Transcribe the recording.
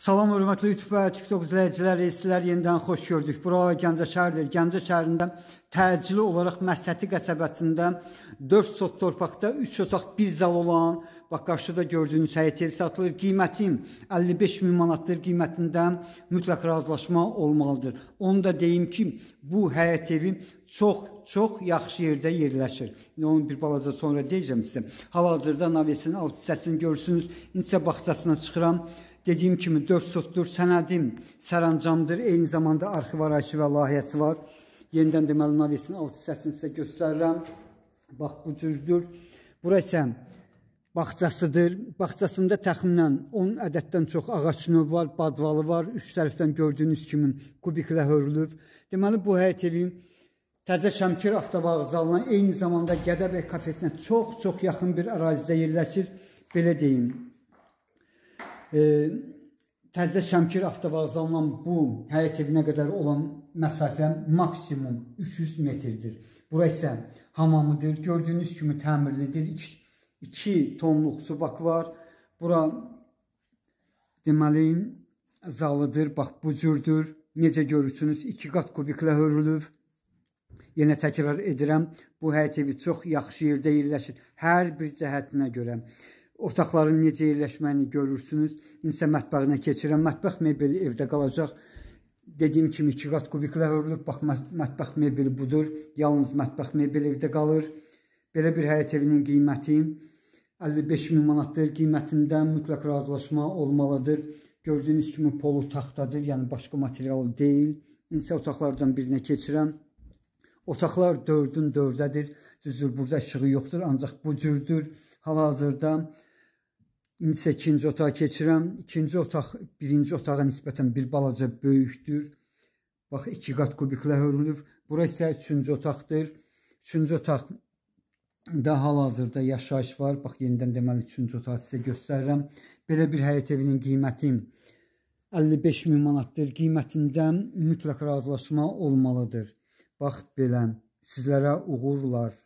Salam hörmətli YouTube və TikTok izləyiciləri, sizlər yenidən xoş gördük. Bura Gəncə şəhəridir. Gəncə şəhərində təcili olaraq Məhsəti qəsəbəsində 4 sot torpaqda 3 otaq 1 zal olan, bax qarşıda gördüyünüz həyət yeri satılır. Qiyməti 55 min manatdır qiymətində mütləq razılaşma olmalıdır. Onu da deyim ki, bu həyət evi çox-çox yaxşı yerdə yerləşir. İndi onu bir balaca sonra deyəcəm sizə. Hal-hazırda navesin alt hissəsini görürsünüz. İndi isə bağçasına çıxıram. Dediyim kimi 4 sotdur sənədim sərəncamdır. Eyni zamanda arxiv arayışı və layihəsi var. Yenidən deməli navesin alt hissəsini sizə göstərirəm. Bax bu cürdür. Bura isə bağçasıdır. Bağçasında təxminən 10 ədəddən çox ağac növü var, badvalı var. Üç tərəfdən gördüyünüz kimi kubiklə hörülüb. Deməli bu həyət evi Təzə Şəmkir avtovağzalına eyni zamanda Gədəbəy kafesinə çox-çox yaxın bir ərazidə yerləşir. Belə deyim e, Təzə Şəmkir avtovağzalından bu həyət evinə qədər olan məsafə maksimum 300 metrdir. Bura isə hamamıdır. Gördüyünüz kimi təmirlidir. 2 tonluq su bakı var. Bura deməli zalıdır. Bax bu cürdür. Necə görürsünüz 2 qat kubiklə hörülüb. Yenə təkrar edirəm, bu həyət evi çox yaxşı yerdə yerləşir. Hər bir cəhətinə görə otaqların necə yerləşməni görürsünüz. İndi mətbəxinə keçirəm. Mətbəx mebeli evdə qalacaq. Dediyim kimi 2 qat kubiklər örülüb. Bax mətbəx mebeli budur. Yalnız mətbəx mebeli evdə qalır. Belə bir həyət evinin qiyməti 55 min manatdır. Qiymətindən mütləq razılaşma olmalıdır. Gördüyünüz kimi polu taxtadır, yəni başqa material deyil. İndi otaqlardan birinə keçirəm. Otaqlar 4-ün 4-dədir. Düzdür, burada işığı yoxdur, ancaq bu cürdür. Hal-hazırda İndi isə ikinci otağa keçirəm. İkinci otaq birinci otağa nisbətən bir balaca böyükdür. Bax, iki qat kubiklə hörülüb. Bura isə üçüncü otaqdır. Üçüncü otaqda hal-hazırda yaşayış var. Bax, yenidən deməli üçüncü otağı sizə göstərirəm. Belə bir həyət evinin qiyməti 55 min manatdır. Qiymətindən mütləq razılaşma olmalıdır. Bax, belə sizlərə uğurlar.